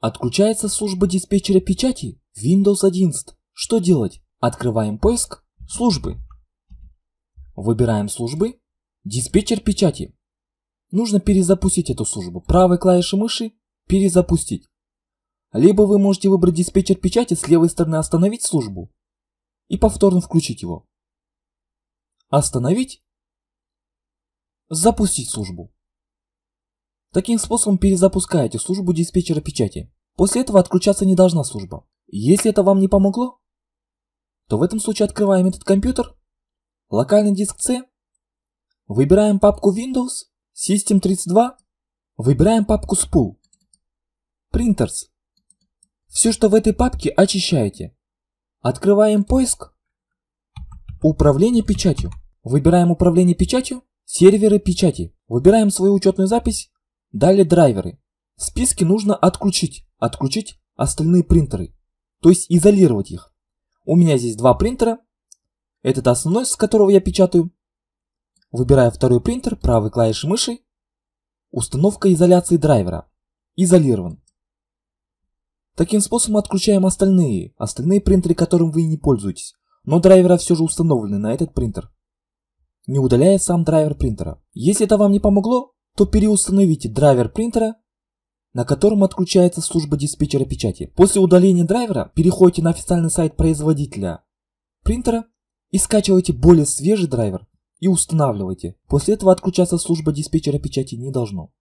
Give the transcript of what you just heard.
Отключается служба диспетчера печати Windows 11. Что делать? Открываем поиск «Службы». Выбираем службы «Диспетчер печати». Нужно перезапустить эту службу правой клавишей мыши «Перезапустить». Либо вы можете выбрать диспетчер печати с левой стороны «Остановить службу» и повторно включить его. «Остановить», «Запустить службу». Таким способом перезапускаете службу диспетчера печати. После этого отключаться не должна служба. Если это вам не помогло, то в этом случае открываем этот компьютер, локальный диск C, выбираем папку Windows, System32, выбираем папку Spool, Printers. Все, что в этой папке, очищаете. Открываем поиск, управление печатью. Выбираем управление печатью, серверы печати. Выбираем свою учетную запись, Далее драйверы. В списке нужно отключить, отключить остальные принтеры, то есть изолировать их. У меня здесь два принтера. Этот основной, с которого я печатаю. Выбираю второй принтер правой клавишей мыши. Установка изоляции драйвера. Изолирован. Таким способом отключаем остальные, остальные принтеры, которым вы не пользуетесь, но драйвера все же установлены на этот принтер, не удаляя сам драйвер принтера. Если это вам не помогло, то переустановите драйвер принтера, на котором отключается служба диспетчера печати. После удаления драйвера переходите на официальный сайт производителя принтера и скачивайте более свежий драйвер и устанавливайте. После этого отключаться служба диспетчера печати не должно.